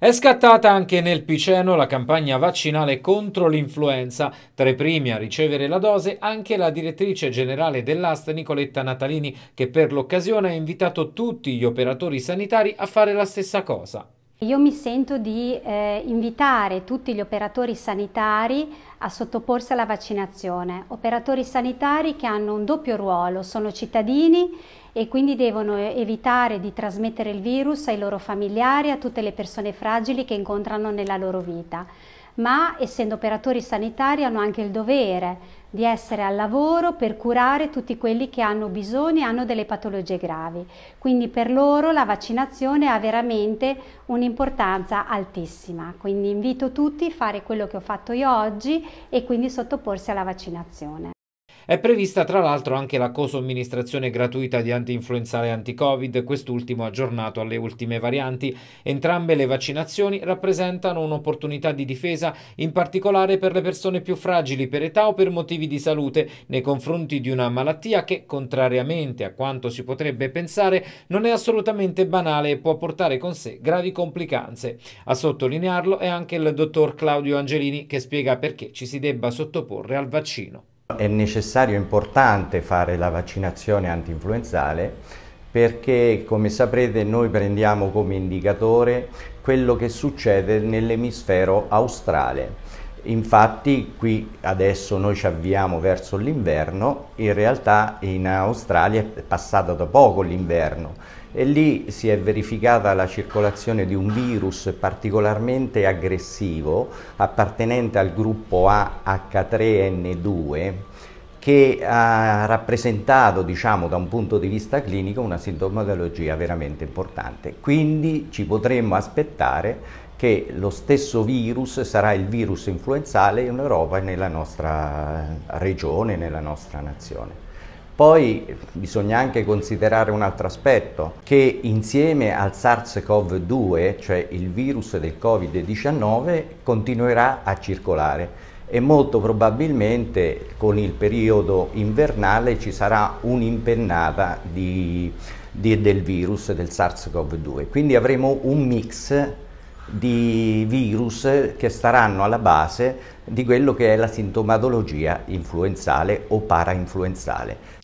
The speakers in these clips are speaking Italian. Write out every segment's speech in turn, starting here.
È scattata anche nel Piceno la campagna vaccinale contro l'influenza. Tra i primi a ricevere la dose anche la direttrice generale dell'AST Nicoletta Natalini che per l'occasione ha invitato tutti gli operatori sanitari a fare la stessa cosa. Io mi sento di eh, invitare tutti gli operatori sanitari a sottoporsi alla vaccinazione. Operatori sanitari che hanno un doppio ruolo, sono cittadini e quindi devono evitare di trasmettere il virus ai loro familiari, a tutte le persone fragili che incontrano nella loro vita ma essendo operatori sanitari hanno anche il dovere di essere al lavoro per curare tutti quelli che hanno bisogno e hanno delle patologie gravi. Quindi per loro la vaccinazione ha veramente un'importanza altissima. Quindi invito tutti a fare quello che ho fatto io oggi e quindi sottoporsi alla vaccinazione. È prevista tra l'altro anche la cosomministrazione gratuita di anti-influenzale anti-Covid, quest'ultimo aggiornato alle ultime varianti. Entrambe le vaccinazioni rappresentano un'opportunità di difesa, in particolare per le persone più fragili per età o per motivi di salute nei confronti di una malattia che, contrariamente a quanto si potrebbe pensare, non è assolutamente banale e può portare con sé gravi complicanze. A sottolinearlo è anche il dottor Claudio Angelini che spiega perché ci si debba sottoporre al vaccino. È necessario e importante fare la vaccinazione antinfluenzale perché come saprete noi prendiamo come indicatore quello che succede nell'emisfero australe. Infatti qui adesso noi ci avviamo verso l'inverno, in realtà in Australia è passato da poco l'inverno, e lì si è verificata la circolazione di un virus particolarmente aggressivo appartenente al gruppo AH3N2 che ha rappresentato diciamo, da un punto di vista clinico una sintomatologia veramente importante. Quindi ci potremmo aspettare che lo stesso virus sarà il virus influenzale in Europa e nella nostra eh, regione, nella nostra nazione. Poi bisogna anche considerare un altro aspetto, che insieme al SARS-CoV-2, cioè il virus del Covid-19, continuerà a circolare e molto probabilmente con il periodo invernale ci sarà un'impennata di, di, del virus del SARS-CoV-2. Quindi avremo un mix di virus che staranno alla base di quello che è la sintomatologia influenzale o parainfluenzale.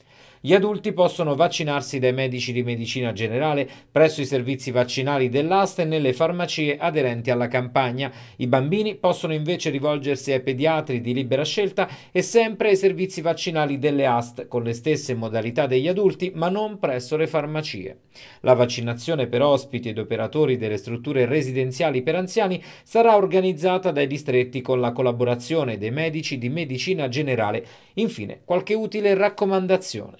Gli adulti possono vaccinarsi dai medici di medicina generale presso i servizi vaccinali dell'AST e nelle farmacie aderenti alla campagna. I bambini possono invece rivolgersi ai pediatri di libera scelta e sempre ai servizi vaccinali delle AST con le stesse modalità degli adulti ma non presso le farmacie. La vaccinazione per ospiti ed operatori delle strutture residenziali per anziani sarà organizzata dai distretti con la collaborazione dei medici di medicina generale. Infine, qualche utile raccomandazione.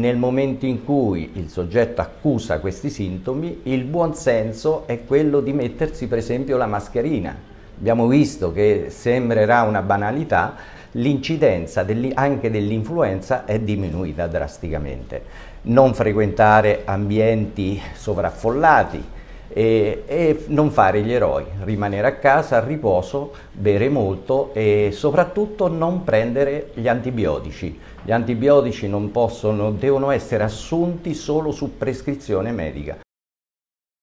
Nel momento in cui il soggetto accusa questi sintomi, il buon senso è quello di mettersi per esempio la mascherina. Abbiamo visto che sembrerà una banalità, l'incidenza anche dell'influenza è diminuita drasticamente. Non frequentare ambienti sovraffollati, e, e, non fare gli eroi, rimanere a casa, a riposo, bere molto e soprattutto non prendere gli antibiotici. Gli antibiotici non possono, devono essere assunti solo su prescrizione medica.